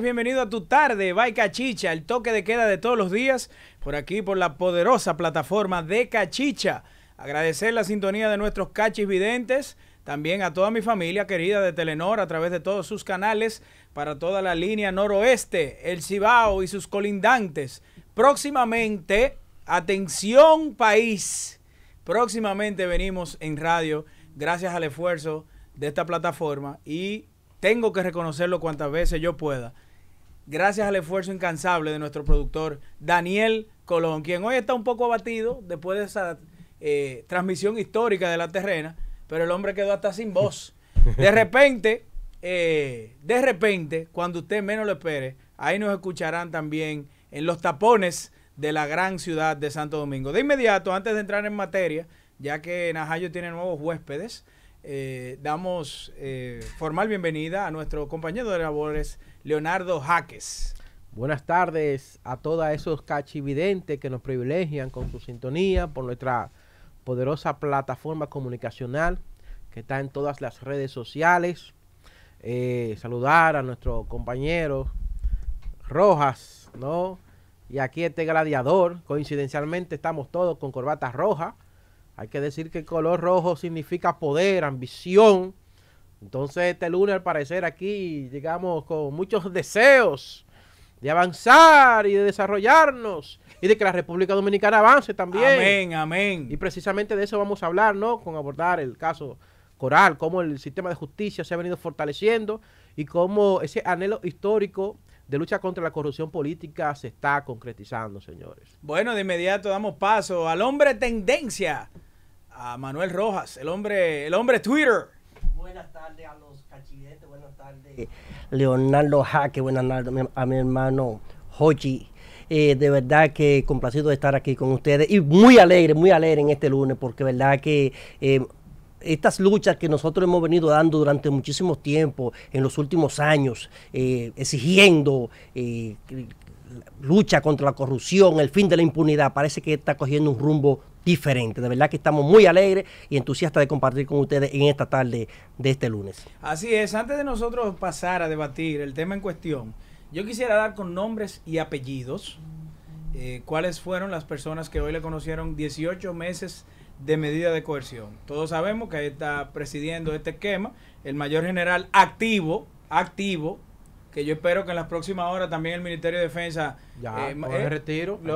bienvenido a tu tarde, by Cachicha, el toque de queda de todos los días, por aquí por la poderosa plataforma de Cachicha. Agradecer la sintonía de nuestros cachis videntes también a toda mi familia querida de Telenor a través de todos sus canales para toda la línea noroeste, el Cibao y sus colindantes. Próximamente, atención país, próximamente venimos en radio gracias al esfuerzo de esta plataforma y tengo que reconocerlo cuantas veces yo pueda. Gracias al esfuerzo incansable de nuestro productor Daniel Colón, quien hoy está un poco abatido después de esa eh, transmisión histórica de la terrena, pero el hombre quedó hasta sin voz. De repente, eh, de repente, cuando usted menos lo espere, ahí nos escucharán también en los tapones de la gran ciudad de Santo Domingo. De inmediato, antes de entrar en materia, ya que Najayo tiene nuevos huéspedes, eh, damos eh, formal bienvenida a nuestro compañero de labores, Leonardo Jaques. Buenas tardes a todos esos cachividentes que nos privilegian con su sintonía por nuestra poderosa plataforma comunicacional que está en todas las redes sociales. Eh, saludar a nuestros compañeros Rojas, ¿no? Y aquí este gladiador, coincidencialmente estamos todos con corbata roja. Hay que decir que el color rojo significa poder, ambición. Entonces este lunes al parecer aquí llegamos con muchos deseos de avanzar y de desarrollarnos y de que la República Dominicana avance también. Amén, amén. Y precisamente de eso vamos a hablar, ¿no? Con abordar el caso Coral, cómo el sistema de justicia se ha venido fortaleciendo y cómo ese anhelo histórico de lucha contra la corrupción política se está concretizando, señores. Bueno, de inmediato damos paso al hombre tendencia, a Manuel Rojas, el hombre, el hombre Twitter. Buenas tardes a los cachivetes, buenas tardes. Leonardo Jaque, buenas tardes a mi hermano Hochi. Eh, de verdad que complacido de estar aquí con ustedes y muy alegre, muy alegre en este lunes, porque verdad que eh, estas luchas que nosotros hemos venido dando durante muchísimo tiempo, en los últimos años, eh, exigiendo eh, lucha contra la corrupción, el fin de la impunidad, parece que está cogiendo un rumbo diferente. De verdad que estamos muy alegres y entusiastas de compartir con ustedes en esta tarde de este lunes. Así es, antes de nosotros pasar a debatir el tema en cuestión, yo quisiera dar con nombres y apellidos eh, cuáles fueron las personas que hoy le conocieron 18 meses de medida de coerción. Todos sabemos que está presidiendo este esquema el mayor general activo, activo, que yo espero que en las próximas horas también el Ministerio de Defensa ya retiro, es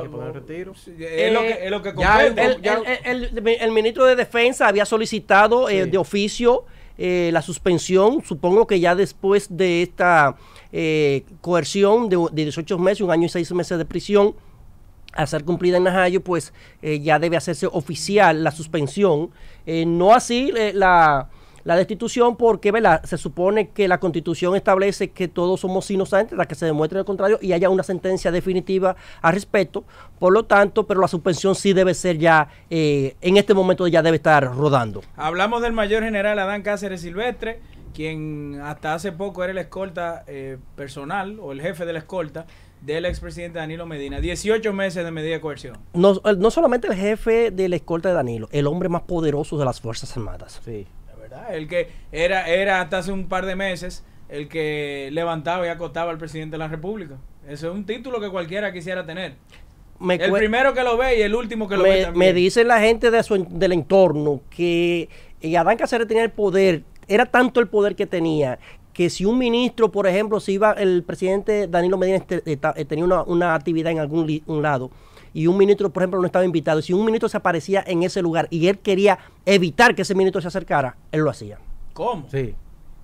lo que, es el, ministro de Defensa había solicitado eh, de oficio eh, la suspensión, supongo que ya después de esta eh, coerción de, de 18 meses, un año y seis meses de prisión, a ser cumplida en Najayo, pues eh, ya debe hacerse oficial la suspensión. Eh, no así eh, la, destitución, porque se supone que la constitución establece que todos somos inocentes, hasta que se demuestre lo contrario y haya una sentencia definitiva al respecto. Por lo tanto, pero la suspensión sí debe ser ya, en este momento ya debe estar rodando. Hablamos del mayor general Adán Cáceres Silvestre, quien hasta hace poco era el escolta personal o el jefe de la escolta del expresidente Danilo Medina. 18 meses de medida de coerción. No, no solamente el jefe de la escolta de Danilo, el hombre más poderoso de las Fuerzas Armadas. Sí. La verdad, el que era, era hasta hace un par de meses el que levantaba y acotaba al presidente de la República. Eso es un título que cualquiera quisiera tener. Me el primero que lo ve y el último que lo ve Me dicen la gente de del entorno que eh, Adán Cáceres tenía el poder, era tanto el poder que tenía que si un ministro, por ejemplo, si iba el presidente Danilo Medina este, eh, tenía una, actividad en algún lado y un ministro, por ejemplo, no estaba invitado, si un ministro se aparecía en ese lugar y él quería evitar que ese ministro se acercara, él lo hacía. ¿Cómo? Sí.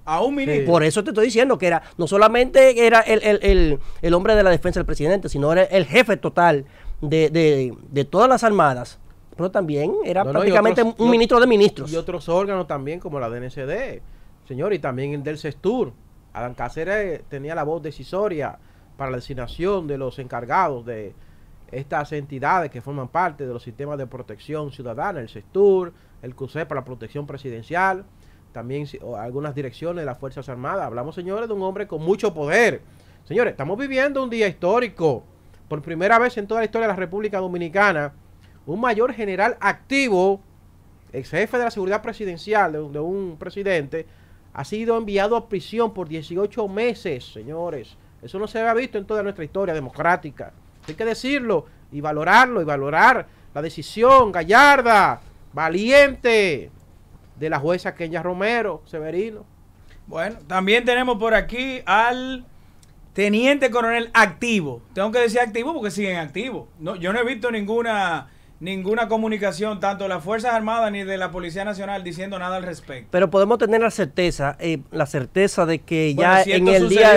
A un ministro. Por eso te estoy diciendo que era no solamente era el, hombre de la defensa del presidente, sino era el jefe total de, de, de todas las armadas pero también era prácticamente un ministro de ministros. Y otros órganos también, como la DNCD. Señor, y también el del Sestur. Adán Cáceres tenía la voz decisoria para la designación de los encargados de estas entidades que forman parte de los sistemas de protección ciudadana, el Sestur, el CUSE para la protección presidencial, también algunas direcciones de las Fuerzas Armadas. Hablamos, señores, de un hombre con mucho poder. Señores, estamos viviendo un día histórico. Por primera vez en toda la historia de la República Dominicana, un mayor general activo, ex jefe de la seguridad presidencial de un presidente, ha sido enviado a prisión por 18 meses, señores. Eso no se había visto en toda nuestra historia democrática. Hay que decirlo y valorarlo y valorar la decisión gallarda, valiente de la jueza Kenya Romero Severino. Bueno, también tenemos por aquí al teniente coronel activo. Tengo que decir activo porque siguen activos. No, yo no he visto ninguna ninguna comunicación, tanto de las Fuerzas Armadas ni de la Policía Nacional, diciendo nada al respecto. Pero podemos tener la certeza, eh, la certeza de que ya en, el día,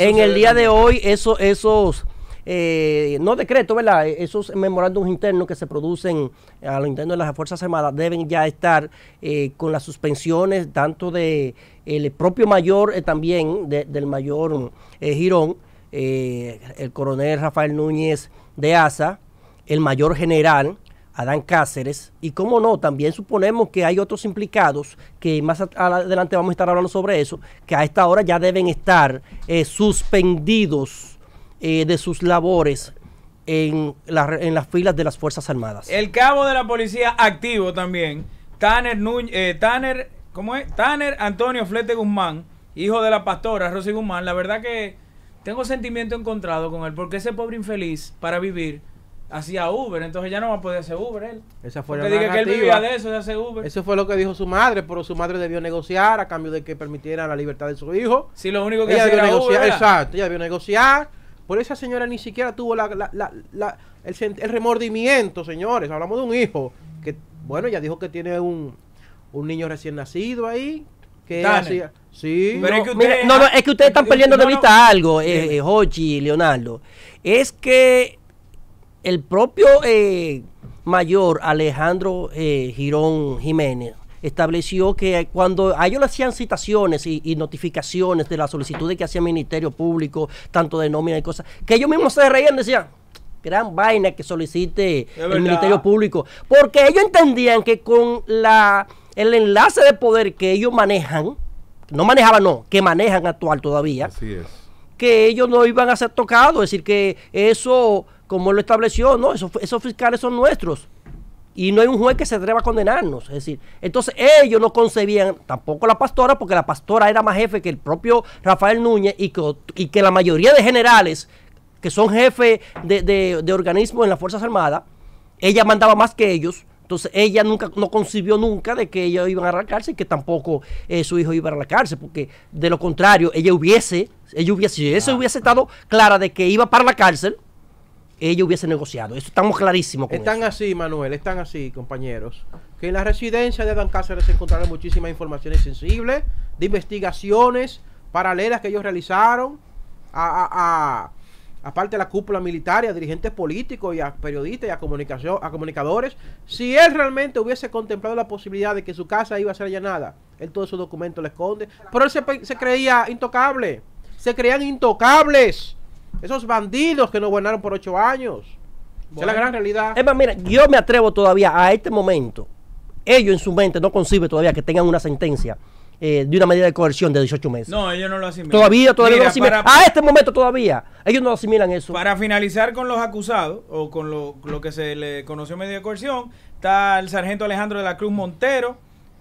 en el día de hoy esos... Eh, no decreto, ¿verdad? E, esos memorándums internos que se producen a lo interno de las Fuerzas Armadas deben ya estar eh, con las suspensiones tanto de el propio mayor, también del mayor Girón, el coronel Rafael Núñez de Asa, el mayor general Adán Cáceres, y como no, también suponemos que hay otros implicados, que más adelante vamos a estar hablando sobre eso, que a esta hora ya deben estar eh, suspendidos eh, de sus labores en, las filas de las Fuerzas Armadas. El cabo de la policía activo también, Tanner, eh, Tanner, ¿cómo es? Tanner Antonio Flete Guzmán, hijo de la pastora Rosy Guzmán, la verdad que tengo sentimiento encontrado con él, porque ese pobre infeliz, para vivir, hacía Uber, entonces ya no va a poder hacer Uber él. Esa fue eso, Eso fue lo que dijo su madre, pero su madre debió negociar a cambio de que permitiera la libertad de su hijo. Sí, lo único que ella debió negociar, exacto, ella debió negociar. Por esa señora ni siquiera tuvo el, remordimiento, señores. Hablamos de un hijo que, bueno, ya dijo que tiene un, niño recién nacido ahí, que hacía. Sí. es que no, es que ustedes están perdiendo de vista algo, eh, y Leonardo. Es que el propio eh, mayor Alejandro eh, Girón Jiménez estableció que cuando a ellos le hacían citaciones y, notificaciones de las solicitudes que hacía el Ministerio Público, tanto de nómina y cosas, que ellos mismos se reían, decían, gran vaina que solicite el Ministerio Público, porque ellos entendían que con la, el enlace de poder que ellos manejan, no manejaban, no, que manejan actual todavía, que ellos no iban a ser tocados, es decir, que eso como lo estableció, no, esos, fiscales son nuestros. Y no hay un juez que se atreva a condenarnos. Es decir, entonces ellos no concebían tampoco la pastora, porque la pastora era más jefe que el propio Rafael Núñez y que, la mayoría de generales que son jefes de, de, organismos en las Fuerzas Armadas, ella mandaba más que ellos. Entonces ella nunca, no concibió nunca de que ellos iban a la cárcel y que tampoco eh, su hijo iba a la cárcel, porque de lo contrario, ella hubiese, ella hubiese, si ella hubiese estado clara de que iba para la cárcel, ellos hubiese negociado. Eso estamos clarísimos. están así, Manuel, están así, compañeros. Que en la residencia de Dan Cáceres se encontraron muchísimas informaciones sensibles, de investigaciones paralelas que ellos realizaron, a, aparte de la cúpula militar a dirigentes políticos y a periodistas y a, comunicación, a comunicadores. Si él realmente hubiese contemplado la posibilidad de que su casa iba a ser allanada, él todos esos documentos le esconde. Pero él se creía intocable. Se creían intocables. Esos bandidos que nos gobernaron por ocho años. Esa es la gran realidad. Es más, mira, yo me atrevo todavía a este momento. Ellos en su mente no conciben todavía que tengan una sentencia eh, de una medida de coerción de 18 meses. No, ellos no lo asimilan. Todavía, todavía no lo asimilan. a este momento todavía, ellos no lo asimilan eso. Para finalizar con los acusados, o con lo, que se le conoció medida de coerción, está el sargento Alejandro de la Cruz Montero,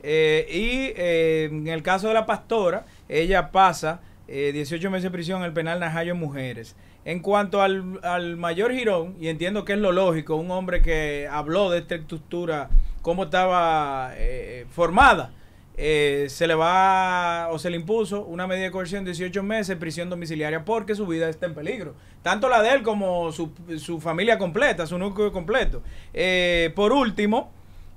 eh, y eh, en el caso de la pastora, ella pasa eh, 18 meses de prisión en el penal Najayo Mujeres. En cuanto al, al, mayor Girón, y entiendo que es lo lógico, un hombre que habló de esta estructura, cómo estaba eh, formada, eh, se le va o se le impuso una medida de coerción de 18 meses, prisión domiciliaria, porque su vida está en peligro. Tanto la de él como su, su familia completa, su núcleo completo. Eh, por último,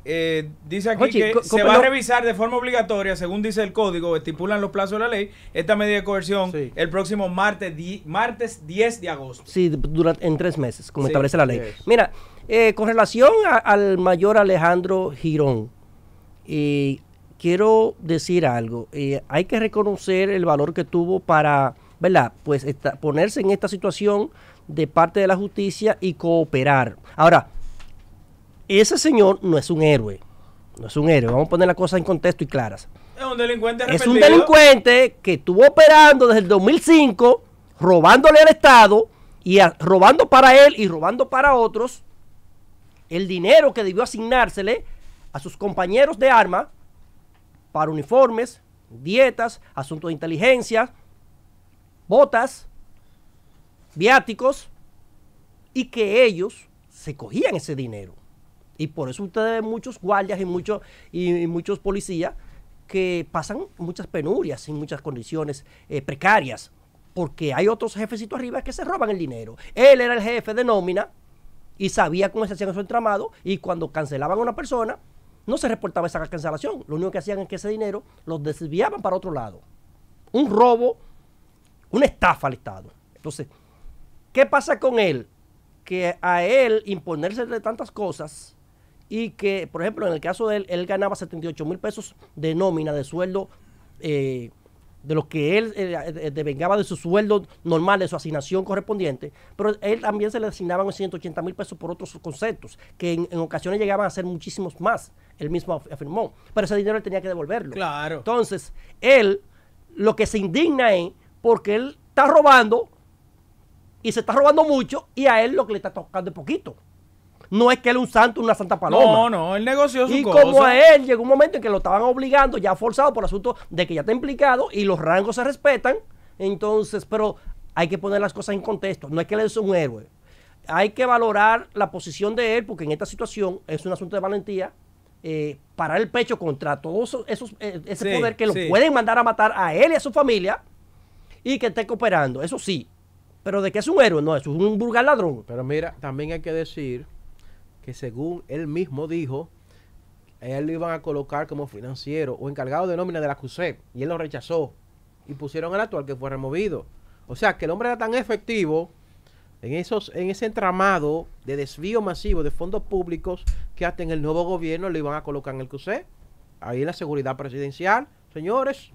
eh, dice aquí que se va a revisar de forma obligatoria, según dice el código, estipulan los plazos de la ley, esta medida de coerción el próximo martes, martes 10 de agosto. Sí, durante, en tres meses, como establece la ley. Mira, eh, con relación al mayor Alejandro Girón, quiero decir algo. Eh, hay que reconocer el valor que tuvo para, ¿verdad? Pues ponerse en esta situación de parte de la justicia y cooperar. Ahora, ese señor no es un héroe. No es un héroe. Vamos a poner las cosas en contexto y claras. Es un delincuente Es un delincuente que estuvo operando desde el 2005, robándole al Estado y robando para él y robando para otros el dinero que debió asignársele a sus compañeros de arma para uniformes, dietas, asuntos de inteligencia, botas, viáticos, y que ellos se cogían ese dinero. Y por eso ustedes ven muchos guardias y, y, muchos policías que pasan muchas penurias y muchas condiciones eh, precarias, porque hay otros jefecitos arriba que se roban el dinero. Él era el jefe de nómina y sabía cómo se hacían su entramado y cuando cancelaban a una persona, no se reportaba esa cancelación. Lo único que hacían es que ese dinero lo desviaban para otro lado. Un robo, una estafa al Estado. Entonces, ¿qué pasa con él? Que a él imponerse tantas cosas, y que, por ejemplo, en el caso de él, él ganaba 78 mil pesos de nómina, de sueldo, eh, de lo que él eh, eh, devengaba de su sueldo normal, de su asignación correspondiente, pero él también se le asignaban 180 mil pesos por otros conceptos, que en, en, ocasiones llegaban a ser muchísimos más, él mismo afirmó, pero ese dinero él tenía que devolverlo. Claro. Entonces, él lo que se indigna es porque él está robando y se está robando mucho y a él lo que le está tocando es poquito. No es que él es un santo, una santa paloma. No, no, él negoció su Y como a él llegó un momento en que lo estaban obligando, ya forzado por asunto de que ya está implicado y los rangos se respetan, entonces, pero hay que poner las cosas en contexto. No es que él es un héroe. Hay que valorar la posición de él, porque en esta situación es un asunto de valentía, eh, parar el pecho contra todo esos, eh, ese poder que lo pueden mandar a matar a él y a su familia y que esté cooperando. Eso sí. Pero de que es un héroe, no, eso es un vulgar ladrón. Pero mira, también hay que decir que según él mismo dijo, él lo iban a colocar como financiero o encargado de nómina de la CUSE, y él lo rechazó y pusieron al actual que fue removido. O sea que el hombre era tan efectivo en, esos, en ese entramado de desvío masivo de fondos públicos que hasta en el nuevo gobierno lo iban a colocar en el CUSE. ahí en la seguridad presidencial. Señores,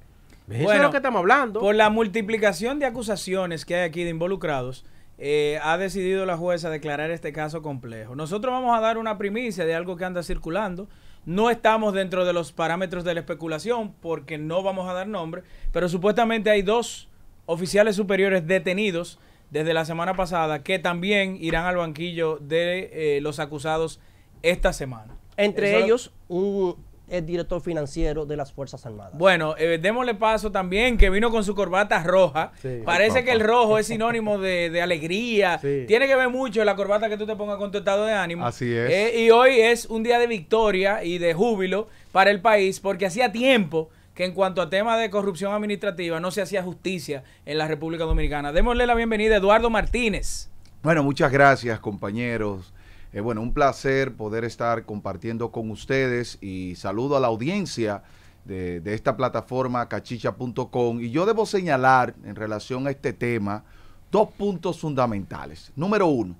eso es lo que estamos hablando. Por la multiplicación de acusaciones que hay aquí de involucrados, eh, ha decidido la jueza declarar este caso complejo. Nosotros vamos a dar una primicia de algo que anda circulando. No estamos dentro de los parámetros de la especulación porque no vamos a dar nombre, pero supuestamente hay dos oficiales superiores detenidos desde la semana pasada que también irán al banquillo de eh, los acusados esta semana. Entre ellos, hubo es director financiero de las Fuerzas Armadas. Bueno, eh, démosle paso también, que vino con su corbata roja. Parece que el rojo es sinónimo de, alegría. Tiene que ver mucho la corbata que tú te pongas con tu estado de ánimo. Así es. Eh, y hoy es un día de victoria y de júbilo para el país, porque hacía tiempo que en cuanto a temas de corrupción administrativa no se hacía justicia en la República Dominicana. Démosle la bienvenida a Eduardo Martínez. Bueno, muchas gracias, compañeros. Es eh, bueno, un placer poder estar compartiendo con ustedes y saludo a la audiencia de, de esta plataforma cachicha.com. Y yo debo señalar en relación a este tema dos puntos fundamentales. Número uno,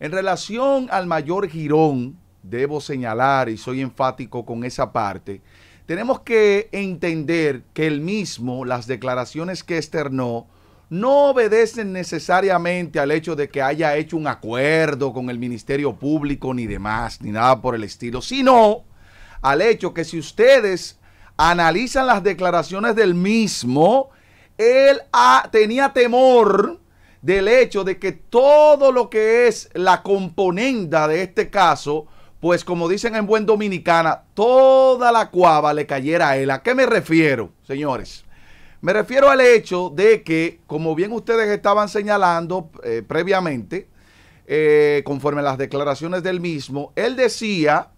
en relación al mayor girón, debo señalar y soy enfático con esa parte, tenemos que entender que el mismo, las declaraciones que externó, no obedecen necesariamente al hecho de que haya hecho un acuerdo con el Ministerio Público ni demás, ni nada por el estilo, sino al hecho que si ustedes analizan las declaraciones del mismo, él tenía temor del hecho de que todo lo que es la componenda de este caso, pues como dicen en buen dominicana, toda la cuava le cayera a él. ¿A qué me refiero, señores? Me refiero al hecho de que, como bien ustedes estaban señalando eh, previamente, eh, conforme a las declaraciones del mismo, él decía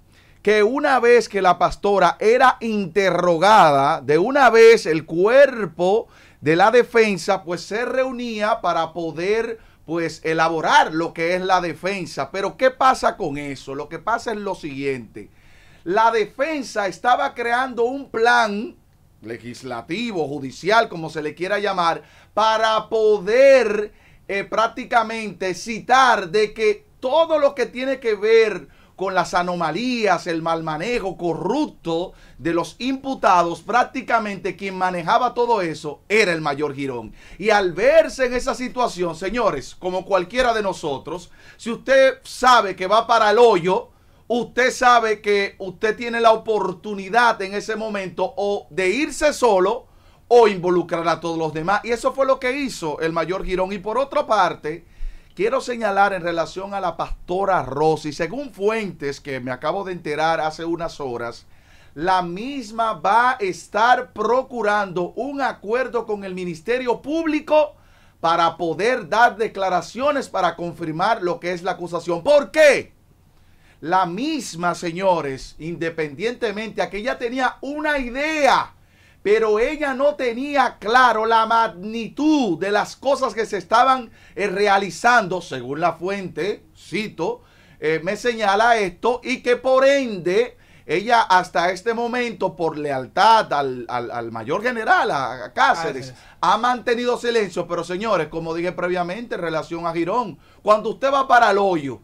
que una vez que la pastora era interrogada, de una vez el cuerpo de la defensa pues se reunía para poder pues elaborar lo que es la defensa. Pero ¿qué pasa con eso? Lo que pasa es lo siguiente. La defensa estaba creando un plan legislativo, judicial, como se le quiera llamar, para poder eh, prácticamente citar de que todo lo que tiene que ver con las anomalías, el mal manejo corrupto de los imputados, prácticamente quien manejaba todo eso era el mayor Girón. Y al verse en esa situación, señores, como cualquiera de nosotros, si usted sabe que va para el hoyo, usted sabe que usted tiene la oportunidad en ese momento o de irse solo o involucrar a todos los demás. Y eso fue lo que hizo el mayor Girón. Y por otra parte, quiero señalar en relación a la pastora Rossi, según fuentes que me acabo de enterar hace unas horas, la misma va a estar procurando un acuerdo con el Ministerio Público para poder dar declaraciones para confirmar lo que es la acusación. ¿Por qué? La misma, señores, independientemente a que ella tenía una idea, pero ella no tenía claro la magnitud de las cosas que se estaban eh, realizando, según la fuente, cito, eh, me señala esto, y que por ende ella hasta este momento, por lealtad al, al, mayor general, a, Cáceres, Cáceres, ha mantenido silencio. Pero señores, como dije previamente, en relación a Girón, cuando usted va para el hoyo,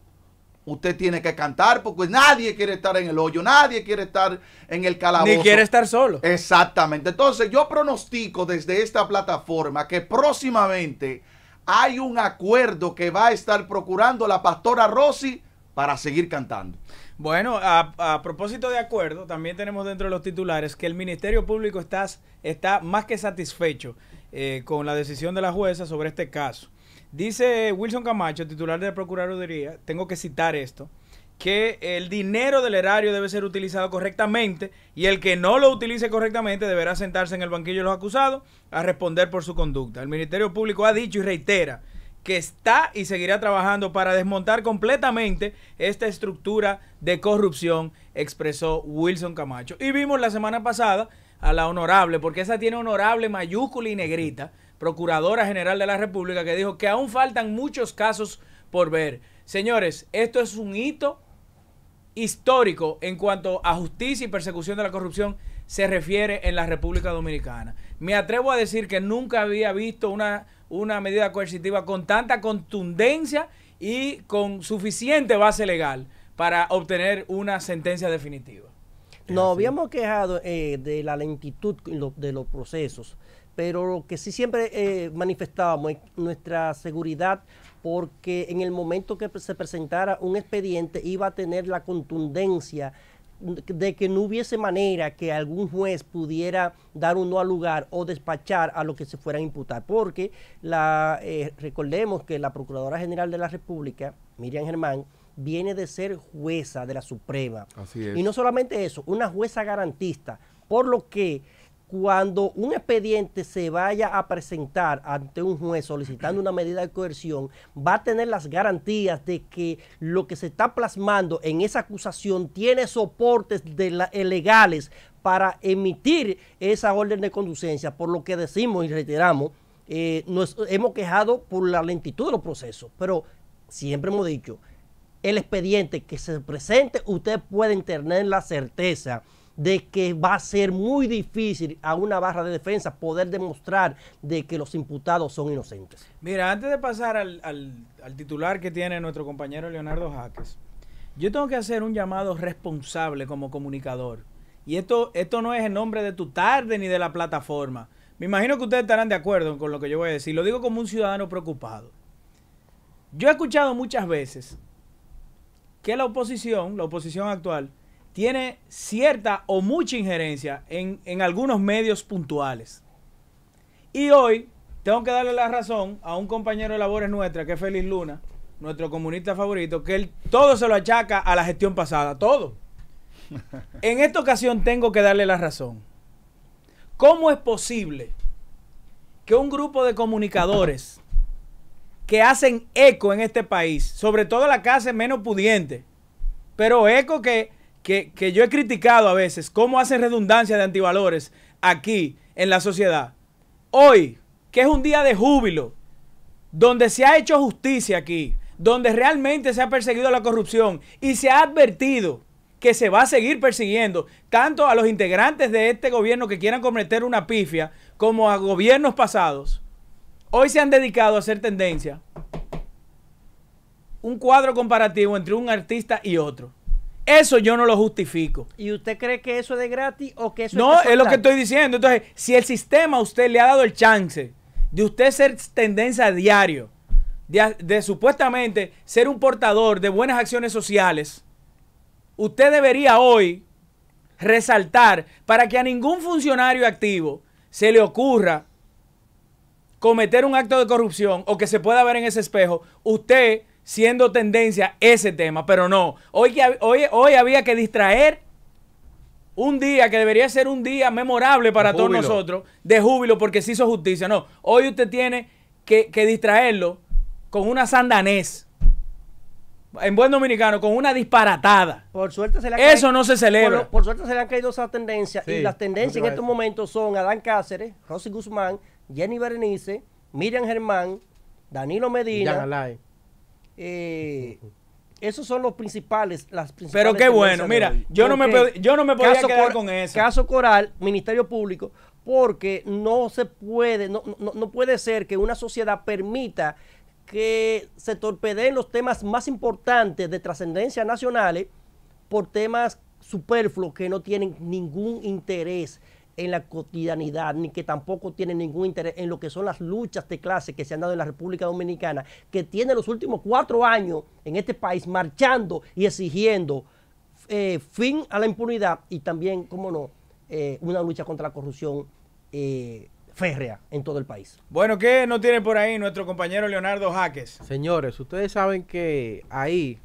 usted tiene que cantar porque nadie quiere estar en el hoyo, nadie quiere estar en el calabozo. Ni quiere estar solo. Exactamente. Entonces yo pronostico desde esta plataforma que próximamente hay un acuerdo que va a estar procurando la pastora Rossi para seguir cantando. Bueno, a, propósito de acuerdo, también tenemos dentro de los titulares que el Ministerio Público está, está más que satisfecho eh, con la decisión de la jueza sobre este caso. Dice Wilson Camacho, titular de la Procuraduría, tengo que citar esto, que el dinero del erario debe ser utilizado correctamente y el que no lo utilice correctamente deberá sentarse en el banquillo de los acusados a responder por su conducta. El Ministerio Público ha dicho y reitera que está y seguirá trabajando para desmontar completamente esta estructura de corrupción, expresó Wilson Camacho. Y vimos la semana pasada a la honorable, porque esa tiene honorable mayúscula y negrita Procuradora General de la República, que dijo que aún faltan muchos casos por ver. Señores, esto es un hito histórico en cuanto a justicia y persecución de la corrupción se refiere en la República Dominicana. Me atrevo a decir que nunca había visto una, una medida coercitiva con tanta contundencia y con suficiente base legal para obtener una sentencia definitiva. Nos habíamos quejado eh, de la lentitud de los procesos pero lo que sí siempre eh, manifestábamos nuestra seguridad porque en el momento que se presentara un expediente iba a tener la contundencia de que no hubiese manera que algún juez pudiera dar un no al lugar o despachar a lo que se fueran a imputar, porque la, eh, recordemos que la Procuradora General de la República, Miriam Germán, viene de ser jueza de la Suprema. Así es. Y no solamente eso, una jueza garantista, por lo que cuando un expediente se vaya a presentar ante un juez solicitando una medida de coerción, va a tener las garantías de que lo que se está plasmando en esa acusación tiene soportes eh, legales para emitir esa orden de conducencia, por lo que decimos y reiteramos, eh, nos hemos quejado por la lentitud de los procesos, pero siempre hemos dicho, el expediente que se presente, ustedes pueden tener la certeza de que va a ser muy difícil a una barra de defensa poder demostrar de que los imputados son inocentes. Mira, antes de pasar al, titular que tiene nuestro compañero Leonardo Jaques, yo tengo que hacer un llamado responsable como comunicador. Y esto, esto no es en nombre de tu tarde ni de la plataforma. Me imagino que ustedes estarán de acuerdo con lo que yo voy a decir. Lo digo como un ciudadano preocupado. Yo he escuchado muchas veces que la oposición, la oposición actual, tiene cierta o mucha injerencia en, algunos medios puntuales. Y hoy tengo que darle la razón a un compañero de labores nuestra, que es Félix Luna, nuestro comunista favorito, que él todo se lo achaca a la gestión pasada, todo. En esta ocasión tengo que darle la razón. ¿Cómo es posible que un grupo de comunicadores que hacen eco en este país, sobre todo la clase menos pudiente, pero eco que que, yo he criticado a veces cómo hacen redundancia de antivalores aquí en la sociedad. Hoy, que es un día de júbilo, donde se ha hecho justicia aquí, donde realmente se ha perseguido la corrupción y se ha advertido que se va a seguir persiguiendo tanto a los integrantes de este gobierno que quieran cometer una pifia como a gobiernos pasados, hoy se han dedicado a hacer tendencia un cuadro comparativo entre un artista y otro. Eso yo no lo justifico. ¿Y usted cree que eso es de gratis o que eso No, es, No, es lo que estoy diciendo. Entonces, si el sistema a usted le ha dado el chance de usted ser tendencia a diario, de, supuestamente ser un portador de buenas acciones sociales, usted debería hoy resaltar para que a ningún funcionario activo se le ocurra cometer un acto de corrupción o que se pueda ver en ese espejo, usted siendo tendencia ese tema, pero no. Hoy, hoy, hoy había que distraer un día que debería ser un día memorable para todos nosotros, de júbilo porque se hizo justicia. No, hoy usted tiene que, distraerlo con una sandanés. En buen dominicano, con una disparatada. Por suerte Eso no se celebra. Por, suerte se le han caído esas tendencias. y las tendencias en estos momentos son Adán Cáceres, Rosy Guzmán, Jenny Berenice, Miriam Germán, Danilo Medina, eh, esos son los principales, las principales Pero qué bueno, mira, yo no, me, yo no me podía quedar con eso. Caso Coral, Ministerio Público, porque no se puede, no, puede ser que una sociedad permita que se torpedeen los temas más importantes de trascendencia nacionales por temas superfluos que no tienen ningún interés en la cotidianidad, ni que tampoco tiene ningún interés en lo que son las luchas de clase que se han dado en la República Dominicana, que tiene los últimos cuatro años en este país marchando y exigiendo eh, fin a la impunidad y también, cómo no, eh, una lucha contra la corrupción eh, férrea en todo el país. Bueno, ¿qué no tiene por ahí nuestro compañero Leonardo Jaques? Señores, ustedes saben que ahí,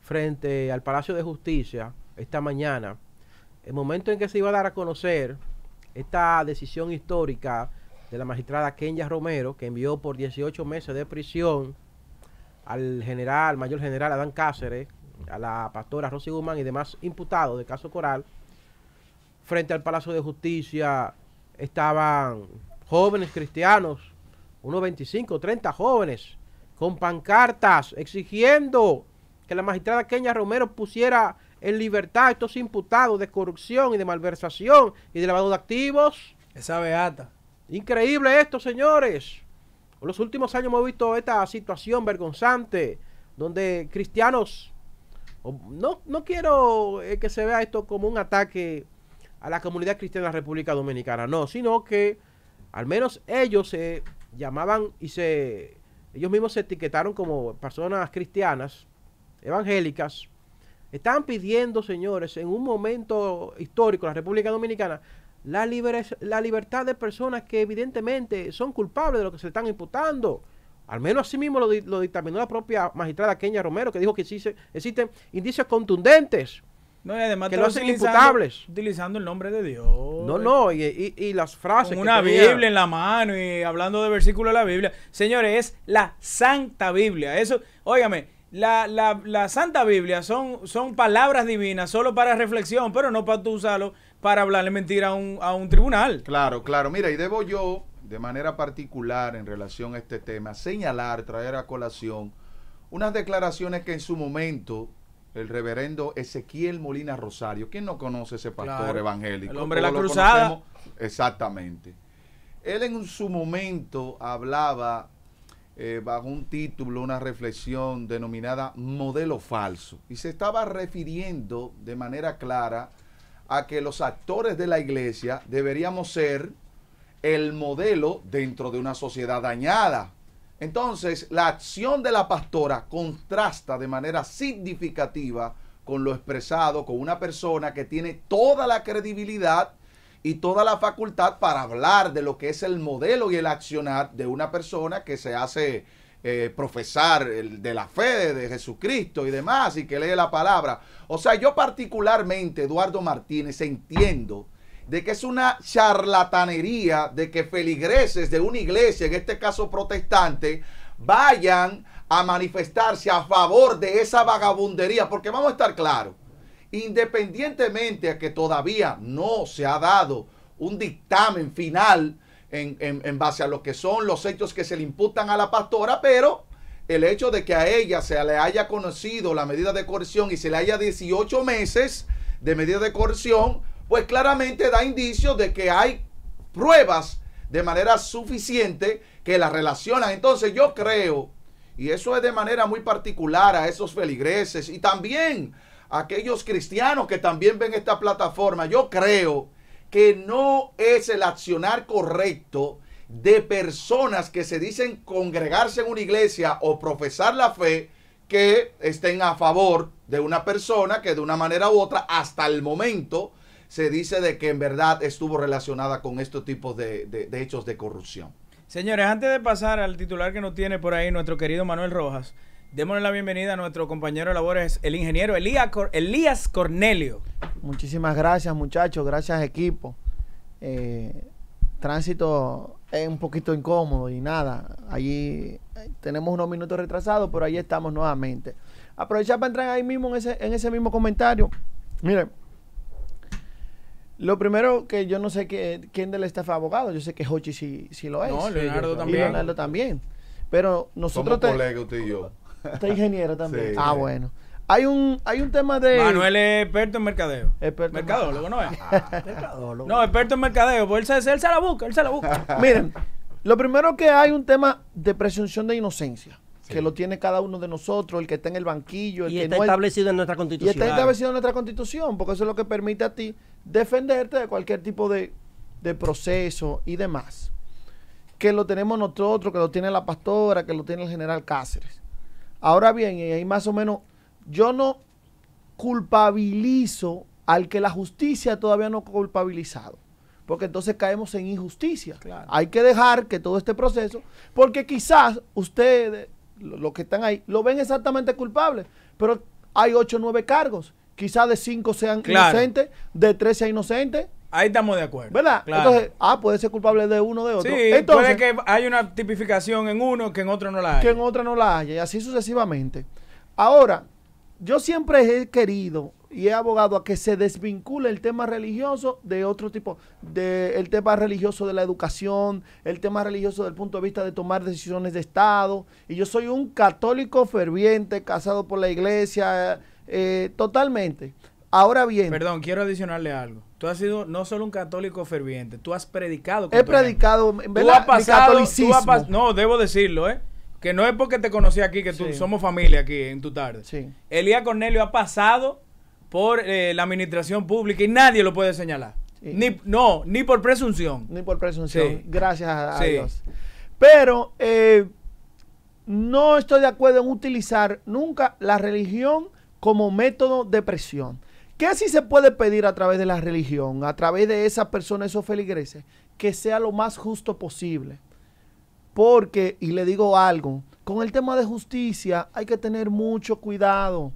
frente al Palacio de Justicia, esta mañana, el momento en que se iba a dar a conocer esta decisión histórica de la magistrada Kenya Romero, que envió por 18 meses de prisión al general, mayor general Adán Cáceres, a la pastora Rosy Guzmán y demás imputados del caso Coral, frente al Palacio de Justicia estaban jóvenes cristianos, unos 25, 30 jóvenes, con pancartas exigiendo que la magistrada Kenya Romero pusiera en libertad estos imputados de corrupción y de malversación y de lavado de activos. Esa beata. Increíble esto, señores. En los últimos años hemos visto esta situación vergonzante donde cristianos, no, no quiero eh, que se vea esto como un ataque a la comunidad cristiana de la República Dominicana, no, sino que al menos ellos se llamaban y se, ellos mismos se etiquetaron como personas cristianas, evangélicas, están pidiendo, señores, en un momento histórico, la República Dominicana, la, libertad de personas que evidentemente son culpables de lo que se están imputando. Al menos así mismo lo, dictaminó la propia magistrada Kenia Romero, que dijo que existen indicios contundentes. No, y además que lo hacen imputables. Utilizando el nombre de Dios. No, no, y, y, las frases. Con una Biblia en la mano y hablando de versículos de la Biblia. Señores, es la Santa Biblia. Eso, óigame, la, la, Santa Biblia son, son palabras divinas solo para reflexión, pero no para tú usarlo para hablarle mentira a un, tribunal. Claro, claro. Mira, y debo yo, de manera particular en relación a este tema, señalar, traer a colación unas declaraciones que en su momento el reverendo Ezequiel Molina Rosario, ¿quién no conoce ese pastor evangélico? El hombre de la cruzada. Exactamente. Él en su momento hablaba eh, bajo un título, una reflexión denominada Modelo Falso. Y se estaba refiriendo de manera clara a que los actores de la iglesia deberíamos ser el modelo dentro de una sociedad dañada. Entonces, la acción de la pastora contrasta de manera significativa con lo expresado con una persona que tiene toda la credibilidad y toda la facultad para hablar de lo que es el modelo y el accionar de una persona que se hace eh, profesar de la fe de, de Jesucristo y demás y que lee la palabra. O sea, yo particularmente, Eduardo Martínez, entiendo de que es una charlatanería de que feligreses de una iglesia, en este caso protestante, vayan a manifestarse a favor de esa vagabundería, porque vamos a estar claros independientemente a que todavía no se ha dado un dictamen final en, base a lo que son los hechos que se le imputan a la pastora, pero el hecho de que a ella se le haya conocido la medida de coerción y se le haya 18 meses de medida de coerción, pues claramente da indicios de que hay pruebas de manera suficiente que la relacionan. Entonces yo creo, y eso es de manera muy particular a esos feligreses y también aquellos cristianos que también ven esta plataforma, yo creo que no es el accionar correcto de personas que se dicen congregarse en una iglesia o profesar la fe que estén a favor de una persona que de una manera u otra hasta el momento se dice de que en verdad estuvo relacionada con estos tipos de, hechos de corrupción. Señores, antes de pasar al titular que nos tiene por ahí nuestro querido Manuel Rojas, Démosle la bienvenida a nuestro compañero de labores, el ingeniero Elías, Cornelio. Muchísimas gracias, muchachos. Gracias, equipo. Eh, tránsito es un poquito incómodo y nada. Allí eh, tenemos unos minutos retrasados, pero ahí estamos nuevamente. Aprovechar para entrar ahí mismo en ese, mismo comentario. Miren, lo primero que yo no sé que, quién del staff estafa abogado. Yo sé que Hochi sí, lo es. No, Leonardo también. Leonardo también. Pero nosotros... tenemos. usted está ingeniero también. ah, bueno. Hay un, hay un tema de. Manuel es experto en mercadeo. Experto mercadólogo, ¿no es? mercadólogo. No, experto en mercadeo. Pues él se, la busca, él se la busca. Miren, lo primero que hay un tema de presunción de inocencia. Que lo tiene cada uno de nosotros, el que está en el banquillo. El y que está establecido en nuestra constitución. Y está establecido en nuestra constitución, porque eso es lo que permite a ti defenderte de cualquier tipo de proceso y demás. Que lo tenemos nosotros, que lo tiene la pastora, que lo tiene el general Cáceres. Ahora bien, y ahí más o menos, yo no culpabilizo al que la justicia todavía no ha culpabilizado, porque entonces caemos en injusticia. Hay que dejar que todo este proceso, porque quizás ustedes, los que están ahí, lo ven exactamente culpable, pero hay ocho, o nueve cargos, quizás de cinco sean inocentes, de tres sean inocentes, Ahí estamos de acuerdo. ¿Verdad? ah, puede ser culpable de uno de otro. Sí, Entonces, puede que hay una tipificación en uno que en otro no la haya. Que en otro no la haya, y así sucesivamente. Ahora, yo siempre he querido y he abogado a que se desvincule el tema religioso de otro tipo, de el tema religioso de la educación, el tema religioso del punto de vista de tomar decisiones de Estado. Y yo soy un católico ferviente, casado por la iglesia, eh, totalmente. Ahora bien. Perdón, quiero adicionarle algo. Tú has sido no solo un católico ferviente, tú has predicado. He predicado, en verdad, pasado, no, debo decirlo, ¿eh? Que no es porque te conocí aquí, que tú somos familia aquí en tu tarde. Sí. Elías Cornelio ha pasado por eh, la administración pública y nadie lo puede señalar. Ni, no, ni por presunción. Ni por presunción. Gracias a, Dios. Pero eh, no estoy de acuerdo en utilizar nunca la religión como método de presión. ¿Qué sí se puede pedir a través de la religión, a través de esas personas, esos feligreses? Que sea lo más justo posible. Porque, y le digo algo, con el tema de justicia hay que tener mucho cuidado.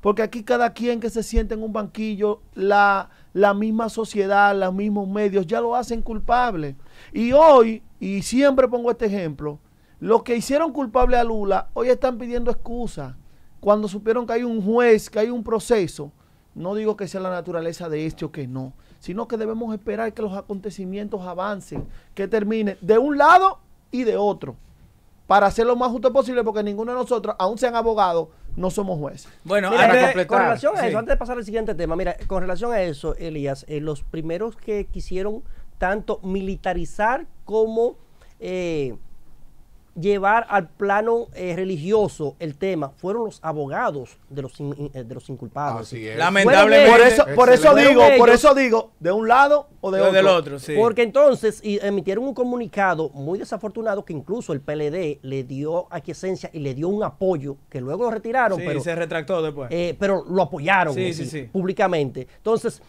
Porque aquí cada quien que se siente en un banquillo, la, la misma sociedad, los mismos medios ya lo hacen culpable. Y hoy, y siempre pongo este ejemplo, los que hicieron culpable a Lula hoy están pidiendo excusas. Cuando supieron que hay un juez, que hay un proceso, no digo que sea la naturaleza de esto o que no, sino que debemos esperar que los acontecimientos avancen, que termine de un lado y de otro, para hacer lo más justo posible, porque ninguno de nosotros, aún sean abogados, no somos jueces. Bueno, antes, eh, con relación a antes de pasar al siguiente tema, mira, con relación a eso, Elías, eh, los primeros que quisieron tanto militarizar como eh, llevar al plano eh, religioso el tema fueron los abogados de los, eh, de los inculpados. Así es. Lamentablemente. Por eso, por eso digo, por eso digo, de un lado o de otro. Del otro Porque entonces emitieron un comunicado muy desafortunado que incluso el PLD le dio aquiescencia y le dio un apoyo que luego lo retiraron. Sí, pero, se retractó después. Eh, pero lo apoyaron públicamente. Entonces,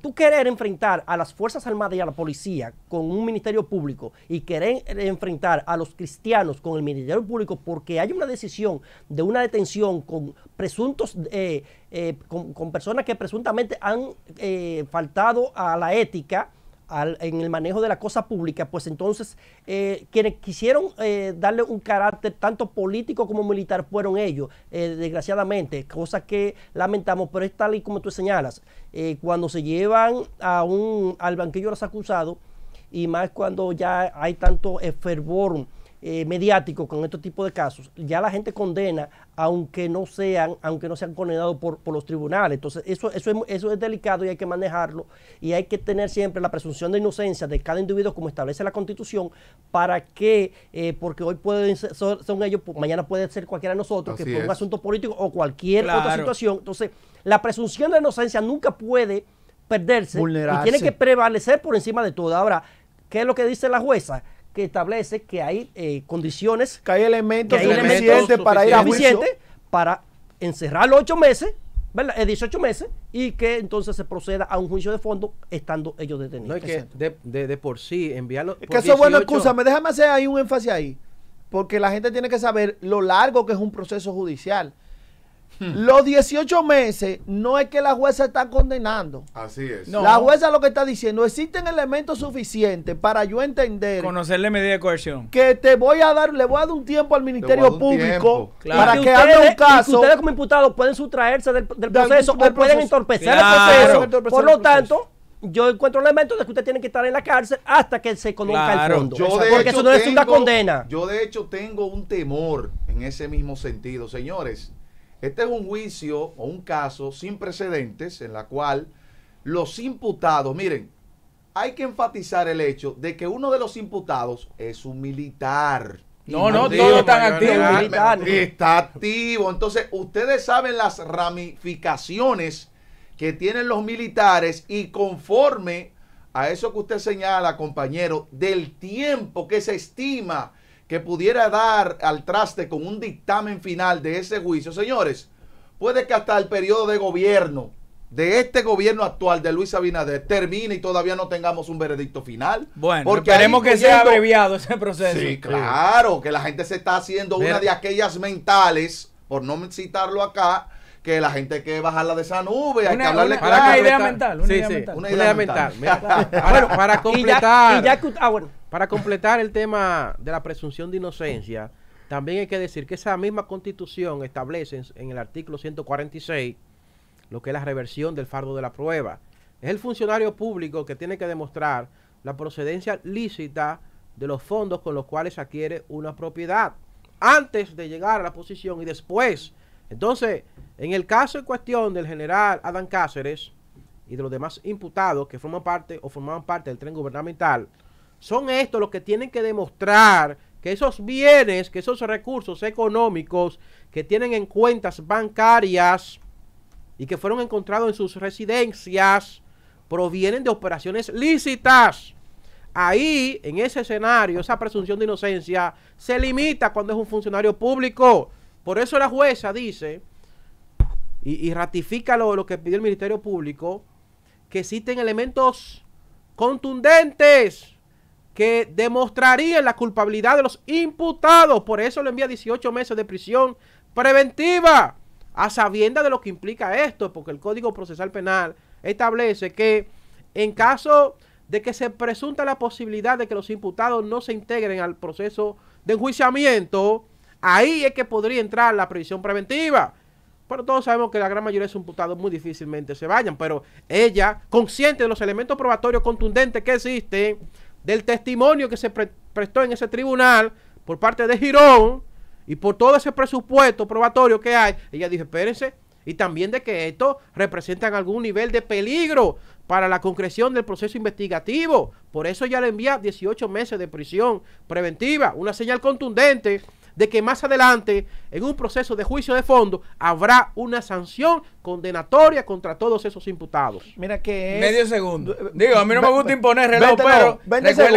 tú querer enfrentar a las Fuerzas Armadas y a la policía con un ministerio público y querer eh, enfrentar a los cristianos con el ministerio público porque hay una decisión de una detención con presuntos, eh, eh, personas que presuntamente han faltado a la ética en el manejo de la cosa pública, pues entonces eh, quienes quisieron eh, darle un carácter tanto político como militar fueron ellos, eh, desgraciadamente, cosa que lamentamos, pero es tal y como tú señalas, cuando se llevan a un, al banquillo de los acusados y más cuando ya hay tanto fervor eh, mediático con este tipo de casos, ya la gente condena aunque no sean, aunque no sean condenados por, los tribunales. Entonces, eso, eso, es, eso es delicado y hay que manejarlo y hay que tener siempre la presunción de inocencia de cada individuo como establece la constitución para que, eh, porque hoy pueden son, ellos, pues, mañana puede ser cualquiera de nosotros, que por un asunto político o cualquier otra situación. Entonces, la presunción de inocencia nunca puede perderse y tiene que prevalecer por encima de todo. Ahora, ¿qué es lo que dice la jueza? que establece que hay eh, condiciones. Que hay elementos, suficientes para ir a juicio. Para encerrarlo ocho meses, ¿verdad? 18 eh, meses, y que entonces se proceda a un juicio de fondo estando ellos detenidos. No, que de, por sí enviarlo. que eso es bueno, excusa, déjame hacer ahí un énfasis ahí. Porque la gente tiene que saber lo largo que es un proceso judicial. Hmm. Los 18 meses no es que la jueza está condenando. Así es. La jueza lo que está diciendo, existen elementos suficientes para yo entender. Conocerle medida de coerción. Que te voy a dar, le voy a dar un tiempo al Ministerio Público para que, haga un caso. ustedes como imputados pueden sustraerse del, proceso o pueden entorpecer el proceso. Por lo tanto yo encuentro elementos de que usted tienen que estar en la cárcel hasta que se conozca el fondo. porque eso no es una condena. Yo de hecho tengo un temor en ese mismo sentido, señores. Este es un juicio o un caso sin precedentes en la cual los imputados, miren, hay que enfatizar el hecho de que uno de los imputados es un militar. No, no, todos están activos. Está activo. Entonces, ustedes saben las ramificaciones que tienen los militares y conforme a eso que usted señala, compañero, del tiempo que se estima que pudiera dar al traste con un dictamen final de ese juicio, señores, puede que hasta el periodo de gobierno de este gobierno actual de Luis Abinader termine y todavía no tengamos un veredicto final. Bueno, porque queremos que sea abreviado ese proceso. Sí, claro, que la gente se está haciendo una de aquellas mentales, por no citarlo acá, que la gente hay que bajarla de esa nube, hay que hablarle claro. Una idea mental, una, idea, mental. una idea, mental. para completar. Y ya, ah, para completar el tema de la presunción de inocencia, también hay que decir que esa misma constitución establece en, el artículo 146 lo que es la reversión del fardo de la prueba. Es el funcionario público que tiene que demostrar la procedencia lícita de los fondos con los cuales adquiere una propiedad antes de llegar a la posición y después. Entonces, en el caso en cuestión del general Adán Cáceres y de los demás imputados que forman parte o formaban parte del tren gubernamental, son estos los que tienen que demostrar que esos bienes, que esos recursos económicos que tienen en cuentas bancarias y que fueron encontrados en sus residencias provienen de operaciones lícitas. Ahí, en ese escenario, esa presunción de inocencia se limita cuando es un funcionario público. Por eso la jueza dice, y, ratifica lo, lo que pidió el Ministerio Público, que existen elementos contundentes que demostrarían la culpabilidad de los imputados. Por eso le envía 18 meses de prisión preventiva a sabienda de lo que implica esto, porque el Código Procesal Penal establece que en caso de que se presunta la posibilidad de que los imputados no se integren al proceso de enjuiciamiento, ahí es que podría entrar la prisión preventiva. Pero todos sabemos que la gran mayoría de los imputados muy difícilmente se vayan, pero ella, consciente de los elementos probatorios contundentes que existen, del testimonio que se prestó en ese tribunal por parte de Girón y por todo ese presupuesto probatorio que hay, ella dijo, espérense, y también de que esto representa algún nivel de peligro para la concreción del proceso investigativo. Por eso ya le envía 18 meses de prisión preventiva, una señal contundente de que más adelante, en un proceso de juicio de fondo, habrá una sanción condenatoria contra todos esos imputados. Mira que es... Medio segundo. Digo, a mí no me gusta imponer reloj, pero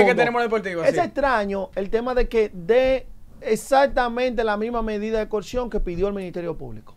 que tenemos deportivo. Así. Es extraño el tema de que dé exactamente la misma medida de coerción que pidió el Ministerio Público.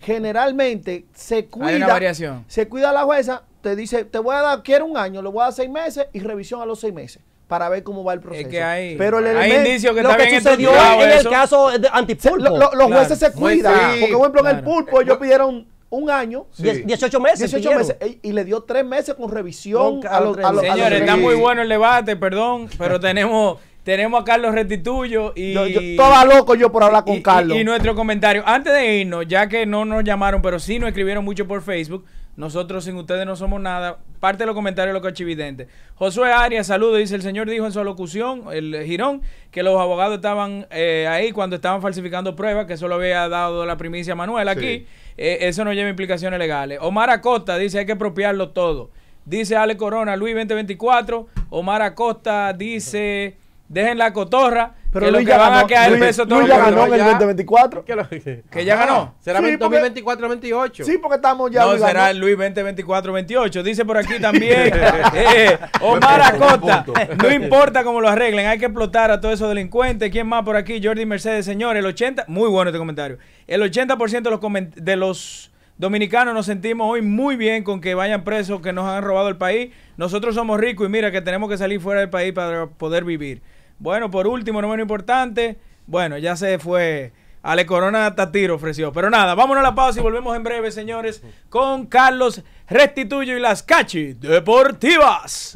Generalmente se cuida... Hay una variación. Se cuida la jueza, te dice, te voy a dar, quiero un año, le voy a dar seis meses y revisión a los seis meses para ver cómo va el proceso. hay, Pero el elemento, hay indicios que lo que sucedió en el caso de antipulpo. los jueces se cuidan. porque, por ejemplo, en el pulpo ellos pidieron un año. 18 meses. 18 meses. Y le dio tres meses con revisión. a, los, a, Señores, está muy bueno el debate, perdón, pero tenemos tenemos a Carlos Restituyo y. todo loco yo por hablar con Carlos. Y, nuestro comentario. Antes de irnos, ya que no nos llamaron, pero sí nos escribieron mucho por Facebook. Nosotros sin ustedes no somos nada. Parte de los comentarios de los cochividentes. Josué Arias, saludo. Dice: El señor dijo en su locución, el girón, que los abogados estaban eh, ahí cuando estaban falsificando pruebas, que solo había dado la primicia Manuel aquí. Eh, eso no lleva implicaciones legales. Omar Acosta dice: hay que apropiarlo todo. Dice Ale Corona, Luis 2024. Omar Acosta dice dejen la cotorra. Pero Luis ya ganó, a quedar todo en el 2024. ¿Que, ya ah, ganó? ¿Será sí, 2024-28? Sí, porque estamos ya. No, será será Luis 2024-28. Dice por aquí también eh, Omar Acosta. No importa cómo lo arreglen, hay que explotar a todos esos delincuentes. ¿Quién más por aquí? Jordi Mercedes, señor. El 80, muy bueno este comentario. El 80% los, de los dominicanos nos sentimos hoy muy bien con que vayan presos, que nos han robado el país. Nosotros somos ricos y mira que tenemos que salir fuera del país para poder vivir. Bueno, por último, no menos importante, bueno, ya se fue. Ale Corona hasta tiro ofreció. Pero nada, vámonos a la pausa y volvemos en breve, señores, con Carlos Restituyo y las Cachis Deportivas.